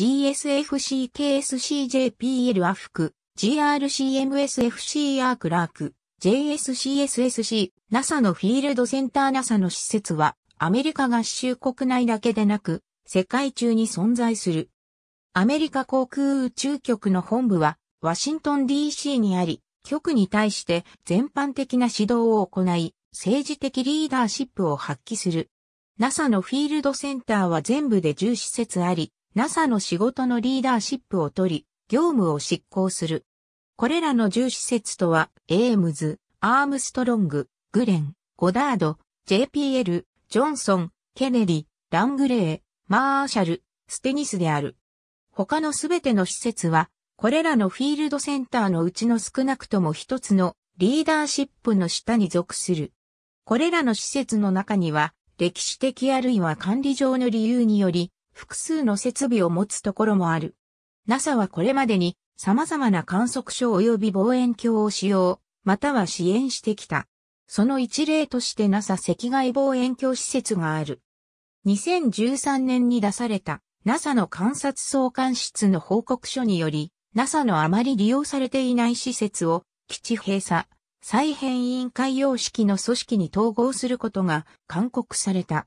GSFCKSCJPL アフク、GRCMSFC アークラーク、JSCSSC、NASA のフィールドセンター NASA の施設は、アメリカ合衆国内だけでなく、世界中に存在する。アメリカ航空宇宙局の本部は、ワシントン DC にあり、局に対して全般的な指導を行い、政治的リーダーシップを発揮する。NASA のフィールドセンターは全部で10施設あり、NASA の仕事のリーダーシップを取り、業務を執行する。これらの重施設とは、エームズ、アームストロング、グレン、ゴダード、JPL、ジョンソン、ケネディ、ラングレー、マーシャル、ステニスである。他のすべての施設は、これらのフィールドセンターのうちの少なくとも一つのリーダーシップの下に属する。これらの施設の中には、歴史的あるいは管理上の理由により、複数の設備を持つところもある。NASA はこれまでに様々な観測所及び望遠鏡を使用、または支援してきた。その一例として NASA 赤外望遠鏡施設がある。2013年に出された NASA の観察総監室の報告書により、NASA のあまり利用されていない施設を基地閉鎖、再編委員会様式の組織に統合することが勧告された。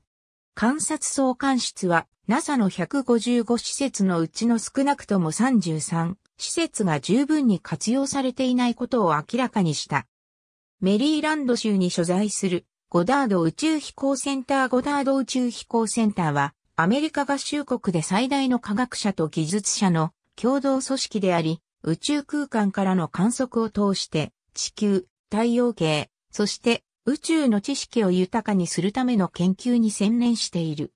観察総監室は NASA の155施設のうちの少なくとも33施設が十分に活用されていないことを明らかにした。メリーランド州に所在するゴダード宇宙飛行センターゴダード宇宙飛行センターはアメリカ合衆国で最大の科学者と技術者の共同組織であり、宇宙空間からの観測を通して地球、太陽系、そして宇宙の知識を豊かにするための研究に専念している。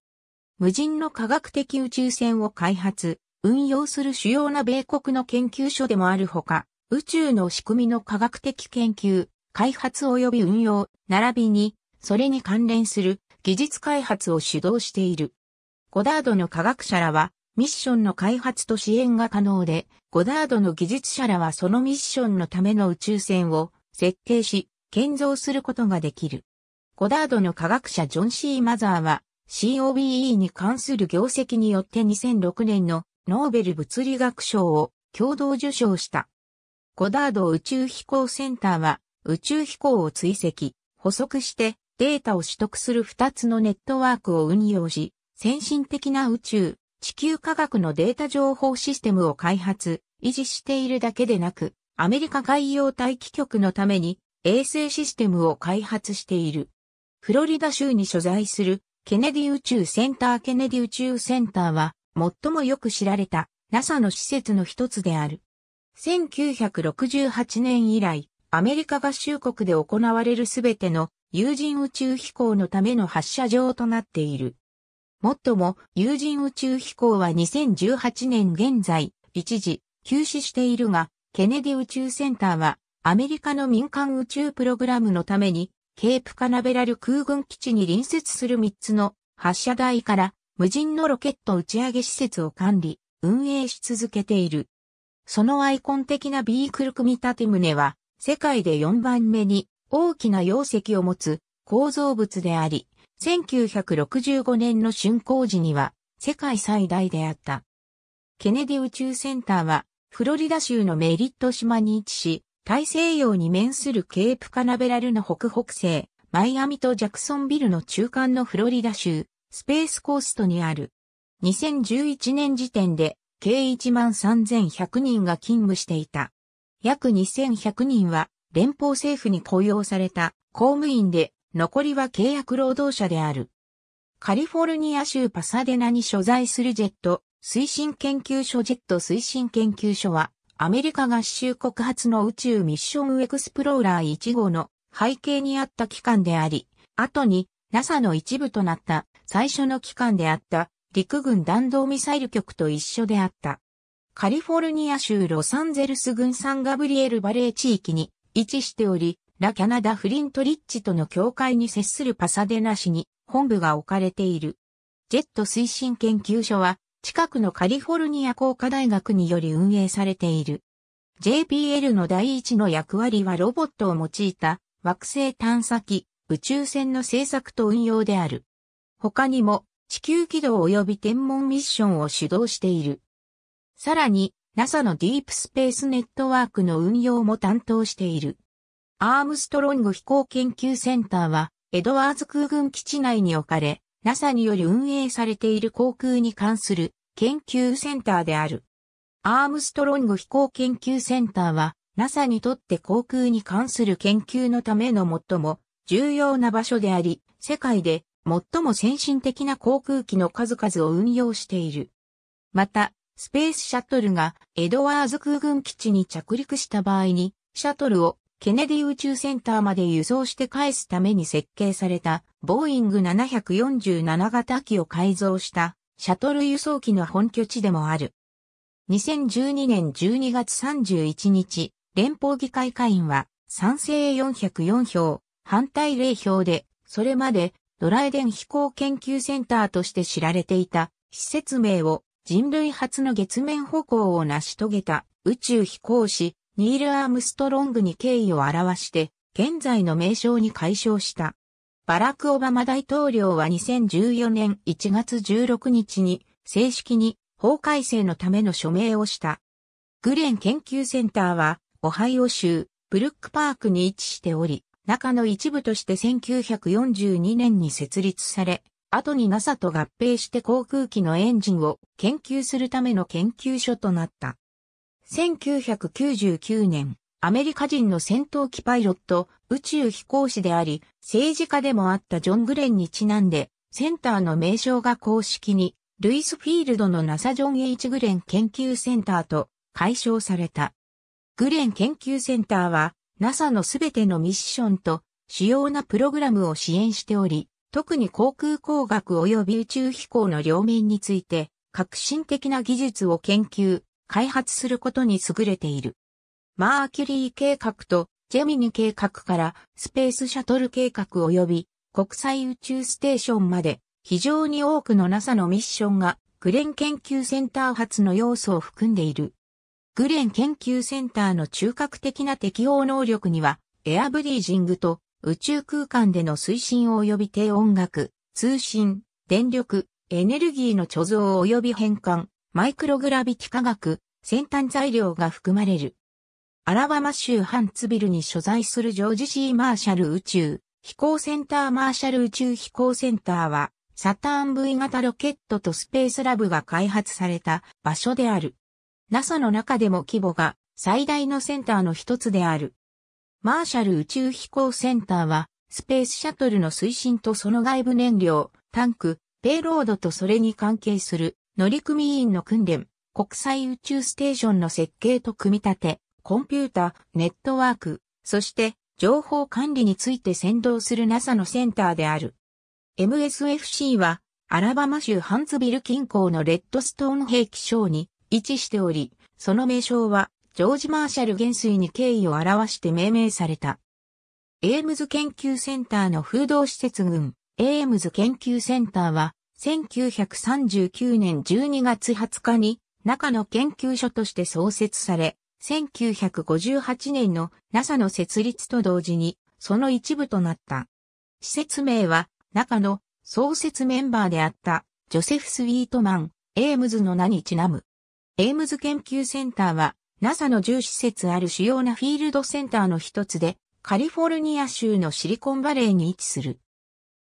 無人の科学的宇宙船を開発、運用する主要な米国の研究所でもあるほか、宇宙の仕組みの科学的研究、開発及び運用、並びに、それに関連する技術開発を主導している。ゴダードの科学者らは、ミッションの開発と支援が可能で、ゴダードの技術者らはそのミッションのための宇宙船を設計し、建造することができる。ゴダードの科学者ジョン・シー・マザーは COBE に関する業績によって2006年のノーベル物理学賞を共同受賞した。ゴダード宇宙飛行センターは宇宙飛行を追跡、補足してデータを取得する2つのネットワークを運用し、先進的な宇宙、地球科学のデータ情報システムを開発、維持しているだけでなく、アメリカ海洋大気局のために衛星システムを開発している。フロリダ州に所在するケネディ宇宙センターケネディ宇宙センターは最もよく知られた NASA の施設の一つである。1968年以来、アメリカ合衆国で行われるすべての有人宇宙飛行のための発射場となっている。もっとも、有人宇宙飛行は2018年現在、一時、休止しているが、ケネディ宇宙センターは、アメリカの民間宇宙プログラムのために、ケープカナベラル空軍基地に隣接する3つの発射台から無人のロケット打ち上げ施設を管理、運営し続けている。そのアイコン的なビークル組み立て胸は、世界で4番目に大きな容積を持つ構造物であり、1965年の竣工時には世界最大であった。ケネディ宇宙センターは、フロリダ州のメリット島に位置し、大西洋に面するケープカナベラルの北北西、マイアミとジャクソンビルの中間のフロリダ州、スペースコーストにある。2011年時点で、計13,100人が勤務していた。約2,100人は、連邦政府に雇用された公務員で、残りは契約労働者である。カリフォルニア州パサデナに所在するジェット推進研究所ジェット推進研究所はアメリカ合衆国発の宇宙ミッションエクスプローラー1号の背景にあった機関であり、後に NASA の一部となった最初の機関であった陸軍弾道ミサイル局と一緒であった。カリフォルニア州ロサンゼルス軍サンガブリエルバレー地域に位置しており、ラ・キャナダ・フリントリッチとの境界に接するパサデナ市に本部が置かれている。ジェット推進研究所は近くのカリフォルニア工科大学により運営されている。JPL の第一の役割はロボットを用いた惑星探査機、宇宙船の製作と運用である。他にも地球軌道及び天文ミッションを主導している。さらに NASA のディープスペースネットワークの運用も担当している。アームストロング飛行研究センターはエドワーズ空軍基地内に置かれ、NASA により運営されている航空に関する研究センターである。アームストロング飛行研究センターは、NASA にとって航空に関する研究のための最も重要な場所であり、世界で最も先進的な航空機の数々を運用している。また、スペースシャトルがエドワーズ空軍基地に着陸した場合に、シャトルをケネディ宇宙センターまで輸送して返すために設計されたボーイング747型機を改造したシャトル輸送機の本拠地でもある。2012年12月31日、連邦議会会員は賛成404票、反対0票で、それまでドライデン飛行研究センターとして知られていた施設名を人類初の月面歩行を成し遂げた宇宙飛行士ニール・アームストロングに敬意を表して現在の名称に解消した。バラク・オバマ大統領は2014年1月16日に正式に法改正のための署名をした。グレン研究センターはオハイオ州ブルックパークに位置しており、中の一部として1942年に設立され、後に NASA と合併して航空機のエンジンを研究するための研究所となった。1999年、アメリカ人の戦闘機パイロット、宇宙飛行士であり、政治家でもあったジョン・グレンにちなんで、センターの名称が公式に、ルイス・フィールドの NASA ジョン・ H・ グレン研究センターと解消された。グレン研究センターは、NASA のすべてのミッションと主要なプログラムを支援しており、特に航空工学及び宇宙飛行の両面について、革新的な技術を研究、開発することに優れている。マーキュリー計画とジェミニ計画からスペースシャトル計画及び国際宇宙ステーションまで非常に多くの NASA のミッションがグレン研究センター発の要素を含んでいる。グレン研究センターの中核的な適応能力にはエアブリージングと宇宙空間での推進及び低音楽、通信、電力、エネルギーの貯蔵及び変換、マイクログラビティ科学、先端材料が含まれる。アラバマ州ハンツビルに所在するジョージ C. マーシャル宇宙飛行センターマーシャル宇宙飛行センターは、サターン V 型ロケットとスペースラブが開発された場所である。NASA の中でも規模が最大のセンターの一つである。マーシャル宇宙飛行センターは、スペースシャトルの推進とその外部燃料、タンク、ペイロードとそれに関係する乗組員の訓練、国際宇宙ステーションの設計と組み立て、コンピュータ、ネットワーク、そして情報管理について先導する NASA のセンターである。MSFC はアラバマ州ハンズビル近郊のレッドストーン兵器省に位置しており、その名称はジョージ・マーシャル元帥に敬意を表して命名された。エームズ研究センターの風洞施設群、エームズ研究センターは、1939年12月20日に中の研究所として創設され、1958年の NASA の設立と同時に、その一部となった。施設名は、中の創設メンバーであったジョセフ・スウィートマン、エイムズの名にちなむ。エイムズ研究センターは、NASA の10施設ある主要なフィールドセンターの一つで、カリフォルニア州のシリコンバレーに位置する。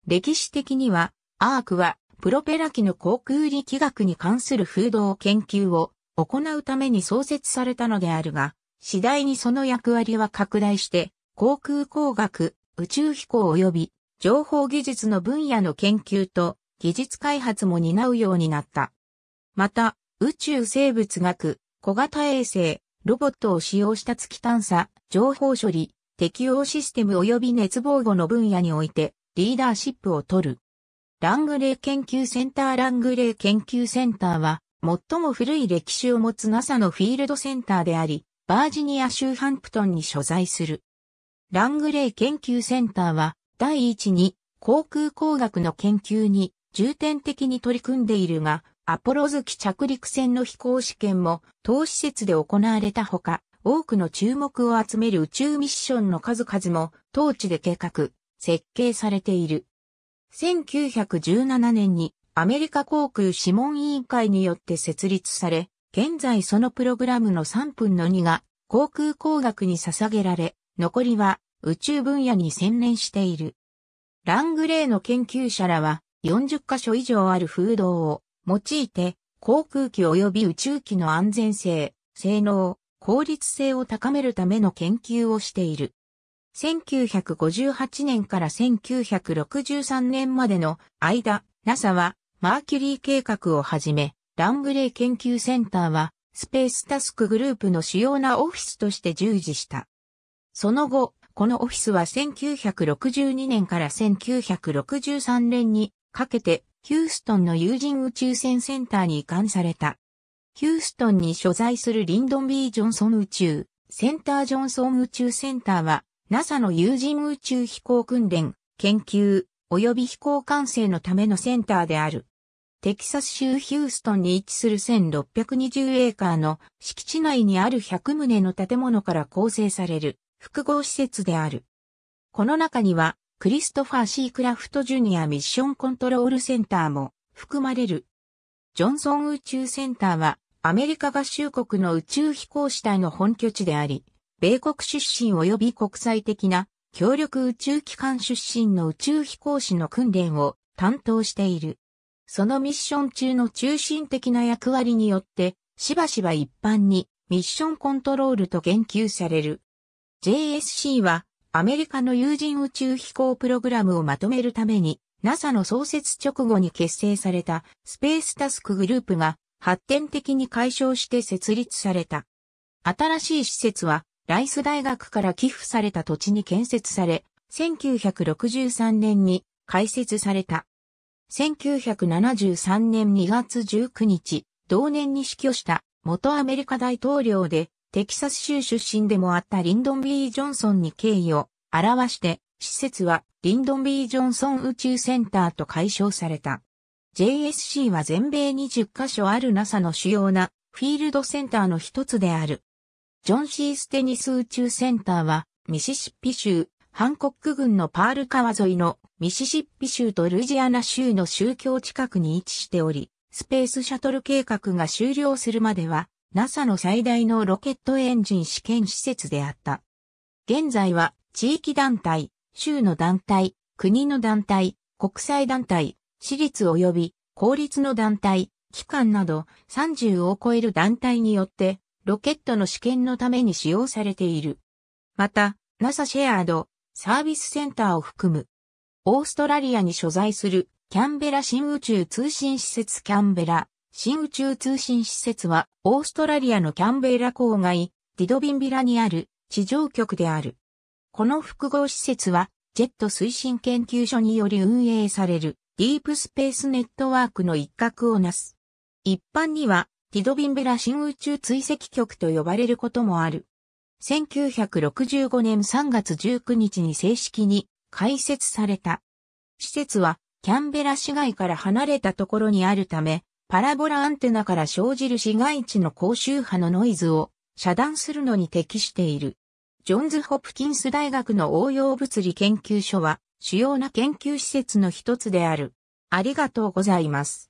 歴史的には、アークは、プロペラ機の航空力学に関する風土を研究を行うために創設されたのであるが、次第にその役割は拡大して、航空工学、宇宙飛行及び情報技術の分野の研究と技術開発も担うようになった。また、宇宙生物学、小型衛星、ロボットを使用した月探査、情報処理、適応システム及び熱防護の分野においてリーダーシップを取る。ラングレー研究センターラングレー研究センターは最も古い歴史を持つ NASA のフィールドセンターであり、バージニア州ハンプトンに所在する。ラングレー研究センターは、第一に航空工学の研究に重点的に取り組んでいるが、アポロ月着陸船の飛行試験も当施設で行われたほか、多くの注目を集める宇宙ミッションの数々も当地で計画、設計されている。1917年にアメリカ航空諮問委員会によって設立され、現在そのプログラムの3分の2が航空工学に捧げられ、残りは宇宙分野に専念している。ラングレーの研究者らは40カ所以上ある風洞を用いて航空機及び宇宙機の安全性、性能、効率性を高めるための研究をしている。1958年から1963年までの間、NASA はマーキュリー計画をはじめ、ラングレー研究センターは、スペースタスクグループの主要なオフィスとして従事した。その後、このオフィスは1962年から1963年にかけて、ヒューストンの有人宇宙船センターに移管された。ヒューストンに所在するリンドン B・ ジョンソン宇宙、センター・ジョンソン宇宙センターは、NASA の有人宇宙飛行訓練、研究、及び飛行管制のためのセンターである。テキサス州ヒューストンに位置する1620エーカーの敷地内にある100棟の建物から構成される複合施設である。この中にはクリストファー・シー・クラフト・ジュニア・ミッション・コントロール・センターも含まれる。ジョンソン宇宙センターはアメリカ合衆国の宇宙飛行士隊の本拠地であり、米国出身及び国際的な協力宇宙機関出身の宇宙飛行士の訓練を担当している。そのミッション中の中心的な役割によって、しばしば一般にミッションコントロールと言及される。JSC はアメリカの有人宇宙飛行プログラムをまとめるために NASA の創設直後に結成されたスペースタスクグループが発展的に解消して設立された。新しい施設はライス大学から寄付された土地に建設され、1963年に開設された。1973年2月19日、同年に死去した元アメリカ大統領で、テキサス州出身でもあったリンドン・ B・ ジョンソンに敬意を表して、施設はリンドン・ B・ ジョンソン宇宙センターと解消された。JSC は全米20カ所ある NASA の主要なフィールドセンターの一つである。ジョン・シー・ステニス宇宙センターは、ミシシッピ州、ハンコック郡のパール川沿いのミシシッピ州とルイジアナ州の宗教近くに位置しており、スペースシャトル計画が終了するまでは、NASA の最大のロケットエンジン試験施設であった。現在は、地域団体、州の団体、国の団体、国際団体、私立及び公立の団体、機関など30を超える団体によってロケットの試験のために使用されている。また、NASA シェアード、サービスセンターを含む、オーストラリアに所在するキャンベラ新宇宙通信施設キャンベラ、新宇宙通信施設は、オーストラリアのキャンベラ郊外、ディドビンビラにある地上局である。この複合施設は、ジェット推進研究所により運営されるディープスペースネットワークの一角をなす。一般にはヒドビンベラ新宇宙追跡局と呼ばれることもある。1965年3月19日に正式に開設された。施設はキャンベラ市街から離れたところにあるため、パラボラアンテナから生じる市街地の高周波のノイズを遮断するのに適している。ジョンズ・ホプキンス大学の応用物理研究所は主要な研究施設の一つである。ありがとうございます。